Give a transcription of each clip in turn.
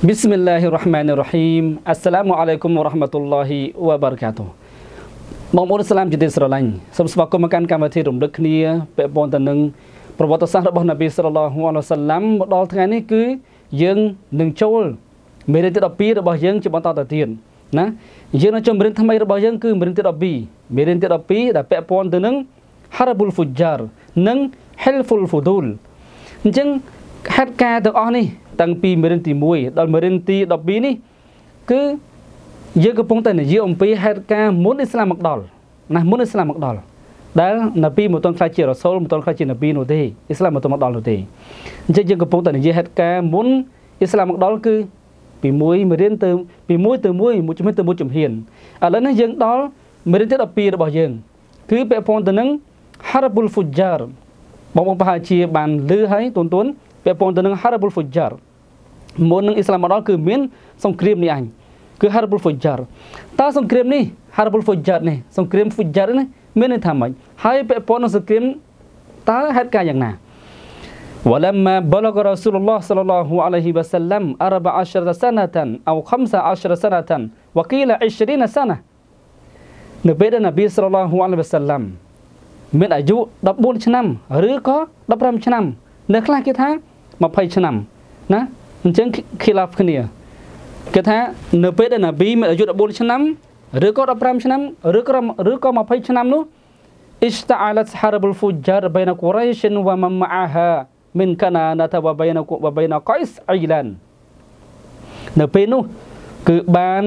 Bismillahirrahmanirrahim Assalamualaikum warahmatullahi wabarakatuh បងប្អូនស្លាមជាទីស្រឡាញ់សូមស្វាគមន៍មកកាន់កម្មវិធីរំលឹកគ្នាពាក់ព័ន្ធទៅនឹងប្រវត្តិសាស្ត្ររបស់នប៊ីសល្លាហ៍អាឡៃសាឡាំមកដល់ថ្ងៃនេះគឺយើងនឹងចូលមេរៀនទី12របស់យើងជាបន្តទៅទៀតណាយើងនឹងចូលមេរៀនថ្មីរបស់យើងគឺមេរៀនទី12មេរៀនទី12ដែលពាក់ព័ន្ធទៅនឹង Harbul Fujar និង Hilful Fudul អញ្ចឹងហេតុការទាំងអស់នេះតាំងពីមេរៀនទី1ដល់មេរៀនទី12នេះគឺយើងកំពុងតែនិយាយអំពីហេតុការមុនឥស្លាមមកដល់ណាមុនឥស្លាមមកដល់ដែលនប៊ីមិនទាន់ខ្លាចជារ៉ូសូលមិនទាន់ខ្លាចជានប៊ីនោះទេឥស្លាមមិនទាន់មកដល់នោះទេអញ្ចឹងយើងកំពុងតែនិយាយហេតុការមុនឥស្លាមមកដល់គឺ ពីមួយមេរៀនទៅពីមួយទៅមួយមួយជំហានទៅមួយជំហានឥឡូវនេះយើងដល់មេរៀនទី12របស់យើងគឺពាក់ព័ន្ធទៅនឹង Harbul Fujar បងបងប្រហែលជាបានលឺហើយទួនទួនពាក់ព័ន្ធទៅនឹង Harbul Fujar មុននឹងអ៊ីស្លាមមកដល់គឺមានសង្គ្រាមនេះអញគឺ Harbul Fujar តើសង្គ្រាមនេះ Harbul Fujar នេះសង្គ្រាម Fujar នេះមានន័យថាម៉េចហើយពាក់ព័ន្ធនឹងសង្គ្រាមតើហេតុការណ៍យ៉ាងណា ولما بلغ رسول الله صلى الله عليه وسلم 14 سنة أو 15 سنة وقيل 20 سنة នៅពេលដែលនប៊ីស្លឡោះអាឡៃវ៉ាសាឡាំមានអាយុ14ឆ្នាំឬក៏15ឆ្នាំ នៅខ្លះគេថា20ឆ្នាំណាអញ្ចឹង khilaf គ្នាគេថា នៅពេលដែលនប៊ីមានអាយុ14ឆ្នាំឬក៏15ឆ្នាំឬក៏ឬក៏20ឆ្នាំនោះ اشتعلت حرب الفجار بين قريش ومن معها من كنانة وبين وبين قيس عيلان នៅពេលនោះគឺបាន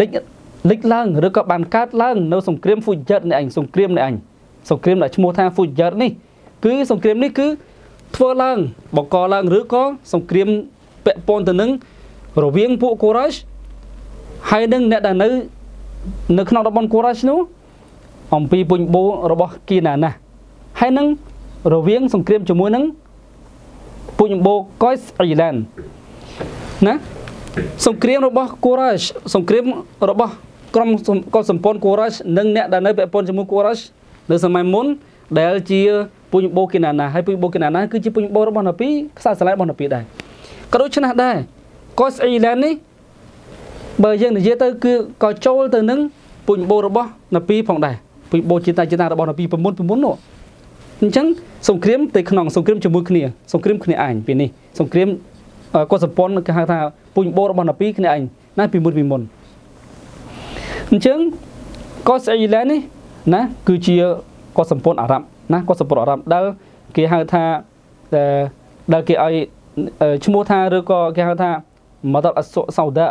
លិចលិចឡើងឬក៏បានកើតឡើងនៅសង្គ្រាម Fujar នេះអញសង្គ្រាមនេះអញសង្គ្រាមដែលឈ្មោះថា Fujar នេះគឺសង្គ្រាមនេះគឺធ្វើឡើងបង្កឡើងឬក៏សង្គ្រាមពាក់ព័ន្ធទៅនឹងរវាងពួកកូរ៉ាច់ហើយនឹង អ្នកដែលនៅ នៅក្នុងតំបន់កូរ៉ាច់នោះ អំពីពុញបូរបស់គីណាណា ហើយនឹងរវាងសង្គ្រាមជាមួយនឹងពុញបូកុយអ៊ីឡានណាសង្គ្រាមរបស់កូរ៉ាច់សង្គ្រាមរបស់ក្រុមកុលសម្ព័ន្ធកូរ៉ាច់និងអ្នកដែលនៅពាក់ព័ន្ធជាមួយកូរ៉ាច់នៅសម័យមុនដែលជាពុញបូគីណាណាហើយពុញបូគីណាណាគឺជាពុញបូរបស់ណាពីខ្សែស្រឡាយរបស់ណាពីដែរក៏ដូច្នេះដែរកូសអ៊ីឡែននេះបើយើងនិយាយទៅគឺក៏ចូល ទៅនឹងពុញបូរបស់ណាពីផងដែរពុញបូជាតាជាតារបស់ណាពីពីមុនពីមុននោះអញ្ចឹងសង្គ្រាមទៅក្នុងសង្គ្រាមជាមួយគ្នាសង្គ្រាមគ្នាឯងពីនេះសង្គ្រាមកុសសម្ព័ន្ធគេហៅថាពុញបូរបស់ណាពីគ្នាឯងណាពីមុនពីមុនអញ្ចឹងកូសអ៊ីឡែននេះណាគឺជាកុសសម្ព័ន្ធអារ៉ាប់ណាគាត់សម្រួលអារម្មណ៍ដែលគេហៅថាដែលគេឲ្យឈ្មោះថាឬក៏គេហៅថាមដតអសុសោដា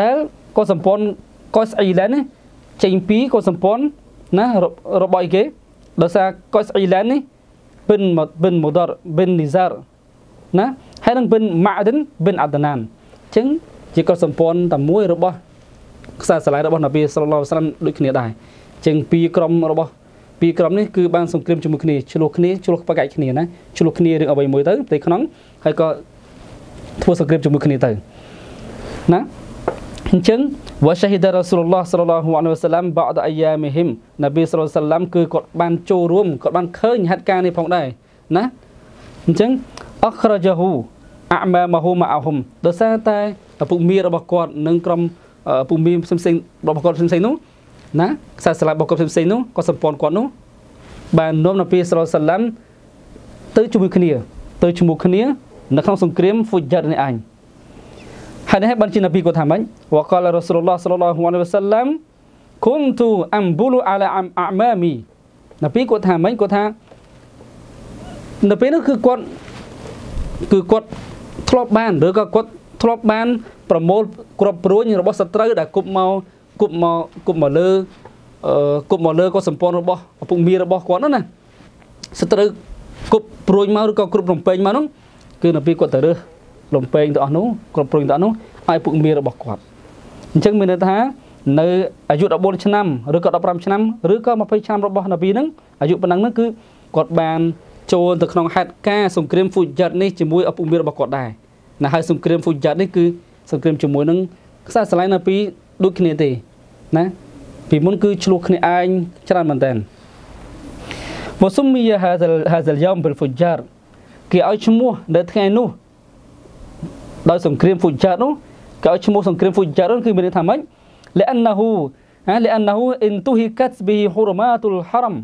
ដែលគាត់សម្ព័ន្ធគាត់ស្អីឡែននេះចេញពីគាត់សម្ព័ន្ធណារបស់គេដោយសារគាត់ស្អីឡែននេះបិនបិនមដតបិននីសារណាហើយនឹងបិនម៉ាដិនបិនអដណានអញ្ចឹងជាគាត់សម្ព័ន្ធតែមួយ របស់ខ្សែស្រឡាយរបស់នប៊ីសល្លឡោះសាឡាមដូចគ្នាដែរអញ្ចឹងពីក្រុមរបស់ពីរក្រុមនេះគឺបានសង្គ្រាមជាមួយគ្នាឆ្លោះគ្នាឆ្លោះប្រកាច់គ្នាណាឆ្លោះគ្នារឿងអ្វីមួយទៅផ្ទៃក្នុងហើយក៏ធ្វើសង្គ្រាមជាមួយគ្នាទៅណាអញ្ចឹង wa shahida rasulullah sallallahu alaihi wasallam ba'da ayyamihim នប៊ីសរសឡាំគឺគាត់បាន ចូលរួមគាត់បានឃើញហេតុការណ៍នេះផងដែរណាអញ្ចឹងអខរជាហ៊ូអាម៉ាមហ៊ូម៉ាអហ៊ុំដោយសារតែឪពុកមីរបស់គាត់ និងក្រុមឪពុកមីផ្សេងៗរបស់គាត់ផ្សេងៗនោះណាខ្សែស្លាប់របស់គាត់ផ្សេងៗនោះក៏សម្ព័ន្ធគាត់នោះ បាននាំនប៊ីសរ៉ាសាឡាំទៅជាមួយគ្នា ទៅជាមួយគ្នានៅក្នុងសង្គ្រាមហ្វូយ៉ាត់នេះឯងហើយនេះបានជានប៊ីគាត់ថាម៉េចវកលរ៉ាស៊ូលឡោះសល្លឡោះអាឡៃវ៉ាសាឡាំគុនទូអំប៊ូលអាឡាអាម៉ាមីនប៊ីគាត់ថាម៉េចគាត់ថានៅពេលនោះគឺគាត់គឺគាត់ធ្លាប់បានឬក៏គាត់ធ្លាប់បាន ប្រមូលក្របព្រួញរបស់សត្រូវដែលគប់មកគប់មកគប់មកលើអឺគប់មកលើក៏សម្ព័ន្ធរបស់ឪពុកមីរបស់គាត់នោះណាសត្រូវគប់ព្រួយមកឬក៏គ្រប់រំពេងមកនោះគឺនៅពេលគាត់ទៅរើសលំពេងទាំងអស់នោះគ្រប់ព្រួយទាំងអស់នោះឲ្យពុកមីរបស់គាត់អញ្ចឹងមានន័យថា នៅអាយុ14ឆ្នាំឬក៏15ឆ្នាំឬក៏20ឆ្នាំរបស់នប៊ីហ្នឹងអាយុប៉ុណ្ណឹងហ្នឹងគឺគាត់បានចូលទៅក្នុងហេតុការសង្គ្រាមហ្វូយ៉ាត់នេះជាមួយឪពុកមីរបស់គាត់ដែរណាហើយសង្គ្រាមហ្វូយ៉ាត់នេះគឺសង្គ្រាមជាមួយនឹងខ្សែស្រឡាយនៅពីដូចគ្នាទេណាពីមុនគឺឆ្លោះគ្នាឯងច្រើនមែនតើវ៉ាសុមមីយ៉ាហាសលហាសលយ៉មប៊ីលហ្វូជារគេឲ្យឈ្មោះនៅថ្ងៃនោះដោយសង្គ្រាមហ្វូជារនោះគេឲ្យឈ្មោះសង្គ្រាមហ្វូជារនោះគឺមានន័យថាម៉េចលិអានណាហ៊ូហាលិអានណាហ៊ូអ៊ីនទូហ៊ីកាត់ប៊ីហ៊ូរម៉ាតុលហារ៉ម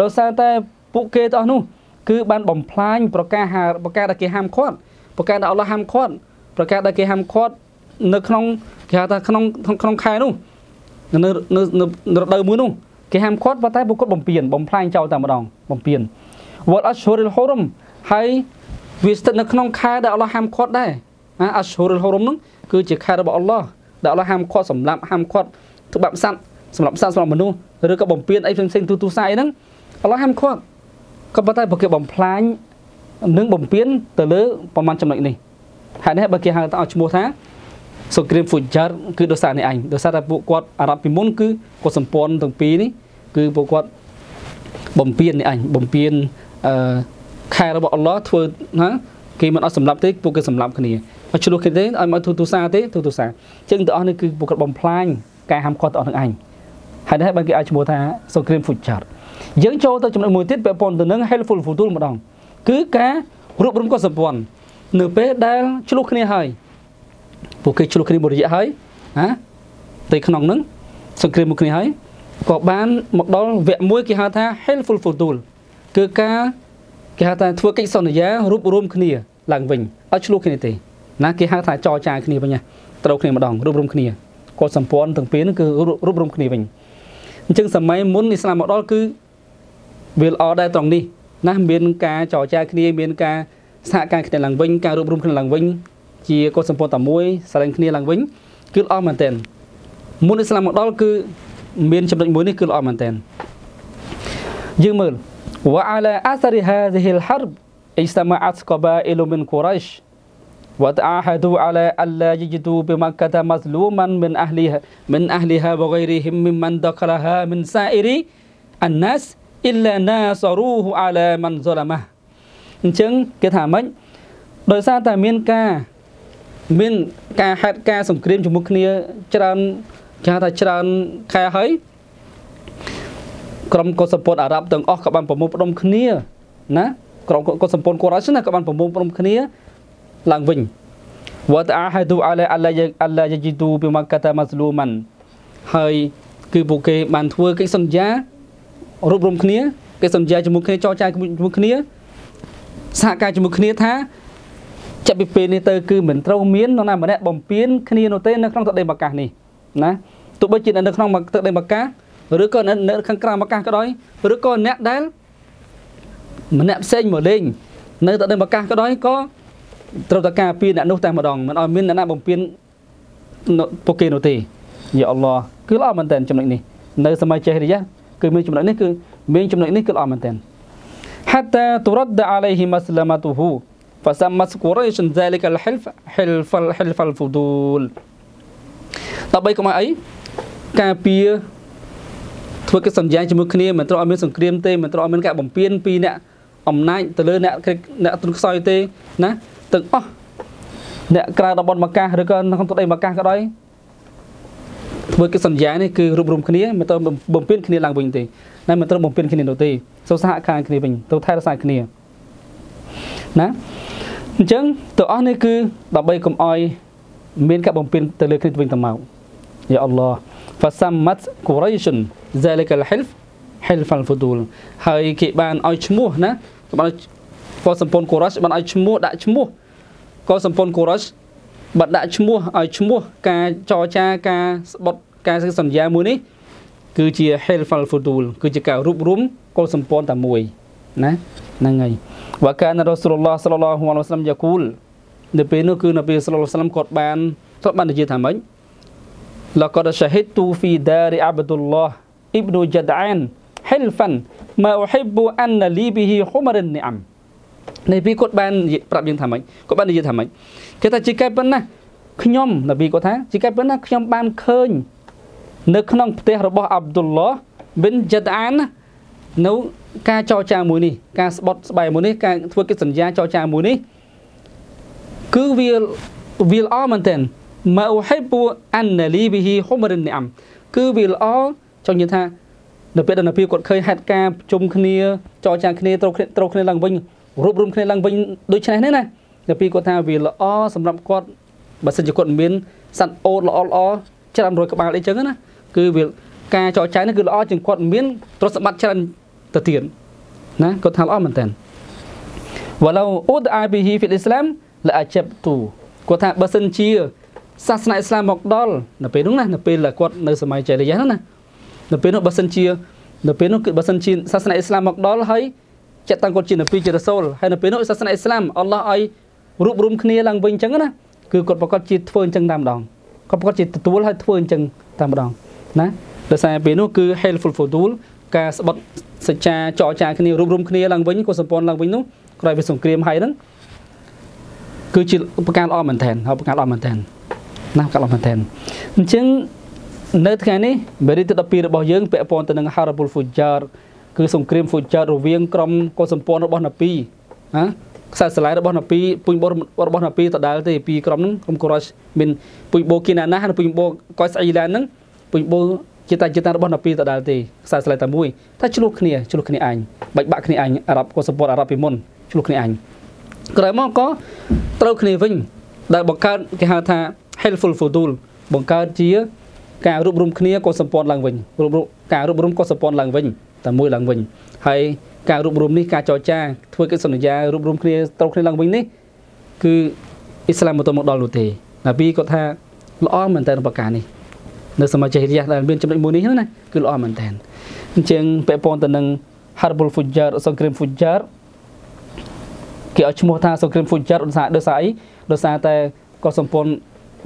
ដោយសារតែ ពួកគេទាំងនោះគឺបាន បំផ្លាញប្រការហាប្រការដែលគេហាមឃាត់ប្រការដែលអល់ឡោះហាមឃាត់ប្រការដែលគេហាមឃាត់នៅក្នុងគេហៅថាក្នុងក្នុងខែនោះនៅនៅរដូវមួយនោះគេហាមឃាត់ប៉ុន្តែពួកគាត់បំពេញបំផ្លាញចោលតែម្ដងបំពេញ wal ashhurul hurum ហើយវាស្ថិតនៅក្នុងខែដែលអល់ឡោះហាមឃាត់ដែរណា ashhurul hurum នោះគឺជាខែរបស់អល់ឡោះដែលអល់ឡោះហាមឃាត់សម្រាប់ហាមឃាត់ច្បាប់សត្វសម្រាប់សត្វសម្រាប់មនុស្សឬក៏បំពេញអីផ្សេងៗទូទូសាអីហ្នឹងអល់ឡោះហាមឃាត់ក៏ប៉ុន្តែបើគេបំផ្លាញនិងបំពេញទៅលើប្រមាណចំណុចនេះហេតុនេះបើគេហៅថាឲ្យឈ្មោះថាសង្គ្រាមហ្វូចាត់គឺដោយសារនេះឯងដោយសារតែពួកគាត់អារ៉ាប់ពីមុនគឺគាត់សម្ព័ន្ធទាំងពីរនេះគឺពួកគាត់បំពេញនេះឯងបំពេញអឺខែរបស់អល់ឡោះធ្វើណាគេមិនអត់សម្លាប់ទេពួកគេសម្លាប់គ្នាមកឆ្លោះគ្នាទេឲ្យមកទូទូសាទេទូទូសាជាងទាំងអស់នេះគឺពួកគាត់បំផ្លាញការហាមឃាត់ទាំងអស់នឹងឯងហើយនេះបានគេឲ្យឈ្មោះថាសង្គ្រាមហ្វូចាត់យើងចូលទៅចំណុចមួយទៀតពាក់ព័ន្ធទៅនឹង helpful futul ម្ដងគឺការរួបរមគាត់សម្ព័ន្ធនៅពេលដែលឆ្លោះគ្នាហើយពួកគេឆ្លោះគ្នាមួយរយៈហើយណាផ្ទៃក្នុងនឹងសង្គ្រាមមួយគ្នា ហើយក៏បាន មកដល់វគ្គមួយគេហៅថា helpful fudul គឺការគេហៅថាធ្វើកិច្ចសន្យារួបរวมគ្នាឡើងវិញអត់ឆ្លោះគ្នាទេណាគេហៅថាចរចាគ្នាវិញណាត្រូវគ្នាម្ដងរួបរวมគ្នាក៏សម្ព័ន្ធទាំងពីរនឹងគឺរួបរวมគ្នាវិញអញ្ចឹងសម័យមុនឥស្លាមមកដល់គឺវាល្អដែរត្រង់នេះណាមានការចរចាគ្នាមានការសហការគ្នាឡើងវិញការរួបរวมគ្នាឡើងវិញជាកុលសម្ព័ន្ធតែមួយស្រេងគ្នាឡើងវិញគឺល្អមែនទែនមុនឥស្លាមមកដល់គឺមានចំណុចមួយនេះគឺល្អមែនទែនយើងមើល وعلى أثر هذه الحرب اجتمعت قبائل من قريش وتعاهدوا على ألا يجدوا بمكة مظلوما من أهلها من أهلها وغيرهم ممن دخلها من سائر الناس إلا ناصروه على من ظلمه អញ្ចឹងគេថាម៉េចដោយសារតែមានការមានការហេតុការសង្គ្រាមជាមួយគ្នា ច្រើនចាថាច្រើនខែហើយក្រុមកុសពតអារ៉ាប់ទាំងអស់ក៏បានប្រមូលផ្ដុំគ្នា ណា ក្រុមកុសពតគាត់ហ្នឹងក៏បានប្រមូលផ្ដុំគ្នា ឡើងវិញវតអាហទូអាឡៃអាឡៃអាឡៃយជីទូពីមកកតាម៉ាស្លូម៉ាន់ហើយ គឺពួកគេបានធ្វើកិច្ចសន្យារួបរวมគ្នាកិច្ចសន្យាជាមួយគ្នាចរចាជាមួយគ្នាសហការជាមួយគ្នាថាចាប់ពីពេលនេះទៅគឺមិនត្រូវមាននរណាម្នាក់បំពេញគ្នានោះទេនៅក្នុងទឹកដីបាកាសនេះណាទោះបីជានៅក្នុងទឹកដីបាកាសឬក៏នៅខាងក្រៅបាកាសក៏ដោយឬក៏អ្នកដែលម្នាក់ផ្សេងមកលេងនៅទឹកដីបាកាសក៏ដោយក៏ត្រូវតែការពារអ្នកនោះតែម្ដងមិនឲ្យមានអ្នកណាបំពេញពួកគេនោះទេយ៉ាអល់ឡោះគឺល្អមែនតើចំណុចនេះនៅសម័យចេះរិយាគឺមានចំណុចនេះគឺមានចំណុចនេះគឺល្អមែនតើ حتى ترد عليه مسلمته فسمت قريش ذلك الحلف حلف حلف الفضول ដើម្បីកុំឲ្យអីការពារធ្វើកិច្ចសន្យាជាមួយគ្នាមិនត្រូវឲ្យមានសង្គ្រាមទេមិនត្រូវឲ្យមានការបំពានពីអ្នកអំណាចទៅលើអ្នកអ្នកទ្រឹខ្សោយទេណាទាំងអស់អ្នកក្រៅតំបន់មកកាសឬក៏ក្នុងទឹកដីមកកាសក៏ដោយ ធ្វើកិច្ចសន្យានេះគឺរួមរុំគ្នាមិនត្រូវបំពេញគ្នាឡើងវិញទេណាមិនត្រូវបំពេញគ្នានោះទេសូសហការគ្នាវិញត្រូវថែរក្សាគ្នាណាអញ្ចឹងទាំងអស់នេះគឺ ដើម្បីកុំអោយមានការបំពេញទៅលើគ្នាទៅវិញទៅមកយ៉ាអល់ឡោះ fasammat quraish zalika al-hilf hilf al-fudul ហើយគេបានឲ្យឈ្មោះ ណាគេបានក៏សម្ព័ន្ធ quraish បានឲ្យឈ្មោះដាក់ឈ្មោះក៏សម្ព័ន្ធ quraish បានដាក់ឈ្មោះឲ្យឈ្មោះការចរចាការស្បត់ការសន្យាមួយនេះគឺជា hilf al-fudul គឺជាការរួបរวมកុលសម្ព័ន្ធតែមួយណាហ្នឹងហើយវកានរ៉ូស៊ូលឡោះសឡឡោះអាឡោះស្លាមយ៉ាគូលនៅពេលនោះគឺនៅពេលសឡឡោះស្លាមគាត់បានគាត់បាននិយាយថាម៉េចឡកដសាហ៊ីតទូហ្វីដារីអាប់ឌុលឡោះអ៊ីបនូយ៉ាដានហ៊ីលហ្វាន់ម៉ាអ៊ូហ៊ីប៊ូអានលីប៊ីហ៊ីហ៊ុមរិននីអាំនៅពេលគាត់បានប្រាប់យើងថាម៉េចគាត់បាននិយាយថាម៉េចគេថាជាកែប៉ុណ្ណាខ្ញុំនៅពេលគាត់ថាជាកែប៉ុណ្ណាខ្ញុំបានឃើញនៅក្នុងផ្ទះរបស់អាប់ឌុលឡោះប៊ីនយ៉ាដានណានៅការចរចាមួយនេះការស្បត់ស្បែមួយនេះការធ្វើកិច្ចសន្យាចរចាមួយនេះគឺវាវាល្អមែនទែនម៉ៅហិបអានលីប៊ីហ៊ីហុមរិនណាំគឺវាល្អចង់និយាយថានៅពេលដែលនៅពេលគាត់ឃើញហេតុការប្រជុំគ្នាចរចាគ្នាត្រូវគ្នាត្រូវគ្នាឡើងវិញរួបរวมគ្នាឡើងវិញដូចនេះណានៅពេលគាត់ថាវាល្អសម្រាប់គាត់បើសិនជាគាត់មានសັດអូតល្អល្អច្រើនរយក្បាលអីចឹងណាគឺវាការចរចានេះគឺល្អជាងគាត់មានទ្រព្យសម្បត្តិច្រើនទៅទៀតណាគាត់ថាល្អមែនតើ walau ud'a bihi fil islam la ajabtu គាត់ថាបើសិនជាសាសនាអ៊ីស្លាមមកដល់នៅពេលនោះណានៅពេលគាត់នៅសម័យចៃរិយានោះណានៅពេលនោះបើសិនជានៅពេលនោះគឺបើសិនជាសាសនាអ៊ីស្លាមមកដល់ហើយចាត់តាំងគាត់ជានប៊ីជារ៉ាសូលហើយនៅពេលនោះសាសនាអ៊ីស្លាមអល់ឡោះឲ្យរួបរមគ្នាឡើងវិញអញ្ចឹងណាគឺគាត់ប្រកាសជាធ្វើអញ្ចឹងតែម្ដងគាត់ប្រកាសជាទទួលហើយធ្វើអញ្ចឹងតែម្ដងណាដោយសារពេលនោះគឺ helpful fudul ការស្បត់សិក្សាចរចាគ្នារួមរុំគ្នាឡើងវិញក៏សម្ព័ន្ធឡើងវិញនោះក្រោយវាសង្គ្រាមហើយហ្នឹងគឺជាប្រការល្អមែនទែនហើយប្រការល្អមែនទែនណាប្រការល្អមែនទែនអញ្ចឹងនៅថ្ងៃនេះមេរៀនទី12របស់យើងពាក់ព័ន្ធទៅនឹង Harabul Fujar គឺសង្គ្រាម Fujar រវាងក្រុមកុលសម្ព័ន្ធរបស់ណាពីណាខ្សែស្លាយរបស់ណាពីពុញបោរបស់ណាពីដដែលទេពីក្រុមហ្នឹងក្រុម Quraysh មានពុញបោគីណាណានិងពុញបោកុយស្អីឡានហ្នឹងពុញបោជាតាជាតារបស់12ដដែលទេខ្សែស្លែកតែមួយ ថាឆ្លោះគ្នាឆ្លោះគ្នាអញបែកបាក់គ្នាអញអារ៉ាប់ក៏សពតអារ៉ាប់ពីមុនឆ្លោះគ្នាអញក្រោយមកក៏ត្រូវគ្នាវិញ ដែលបង្កើតគេហៅថា helpful fudul បង្កើតជាការរួបរមគ្នាក៏សម្ព័ន្ធឡើងវិញរួបរមការរួបរមក៏សម្ព័ន្ធឡើងវិញតែមួយឡើងវិញហើយការរួបរមនេះការចរចា ធ្វើកិច្ចសន្យារួបរមគ្នាត្រូវគ្នាឡើងវិញនេះគឺអ៊ីស្លាមមិនទាន់មកដល់នោះទេណាប៊ីគាត់ថាល្អមែនតើប្រការនេះនៅសមាជិករយៈដែលមានចំណុចមួយនេះណាគឺល្អមែនតើអញ្ចឹងពាក់ព័ន្ធទៅនឹង Harbul Fujar សង្គ្រាម Fujar គេឲ្យឈ្មោះថាសង្គ្រាម Fujar ដោយសារដោយសារអីដោយសារតែក៏សម្ព័ន្ធ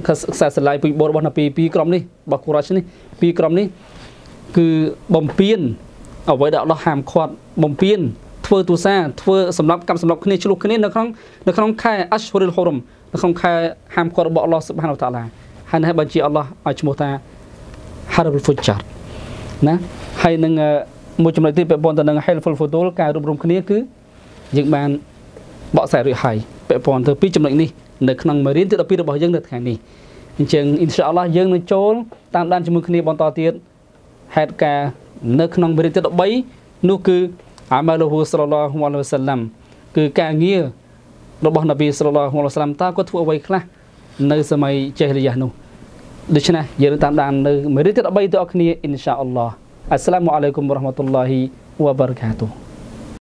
ខ្សែស្រឡាយពុញបោរបស់នៅពីពីក្រុមនេះរបស់ Quraysh នេះពីក្រុមនេះគឺបំពេញអ្វីដែលអល់ឡោះហាមឃាត់បំពេញធ្វើទូសា ធ្វើសម្រាប់កម្មសម្រាប់គ្នាឆ្លោះគ្នានៅក្នុងនៅក្នុងខែ Ashurul Hurum នៅក្នុងខែ ហាមឃាត់របស់អល់ឡោះ Subhanahu Wa Ta'ala ហើយនេះបញ្ជាអល់ឡោះឲ្យឈ្មោះថា harful fujar ណាហើយនឹងមួយចំណុចទៀតពាក់ព័ន្ធទៅនឹង helpful futul ការរួមរំគ្នា គឺ យើងបានបកស្រាយរួចហើយពាក់ព័ន្ធទៅពីចំណុចនេះនៅក្នុងមេរៀនទី12របស់យើងនៅថ្ងៃនេះអញ្ចឹង inshallah យើងនឹងចូលតាមដានជាមួយគ្នាបន្តទៀតហេតុការនៅក្នុងមេរៀនទី13នោះ គឺអាម៉ាលូហ៊ូសលឡោះវ៉ាឡូសាឡាំគឺការងាររបស់នប៊ីសលឡោះវ៉ាឡូសាឡាំតើគាត់ធ្វើអ្វីខ្លះនៅសម័យចេះរិយានោះដូច្នេះយើងតាមដាននៅមេរៀនទី13ទៅអគ្នា inshallah assalamu alaikum warahmatullahi wabarakatuh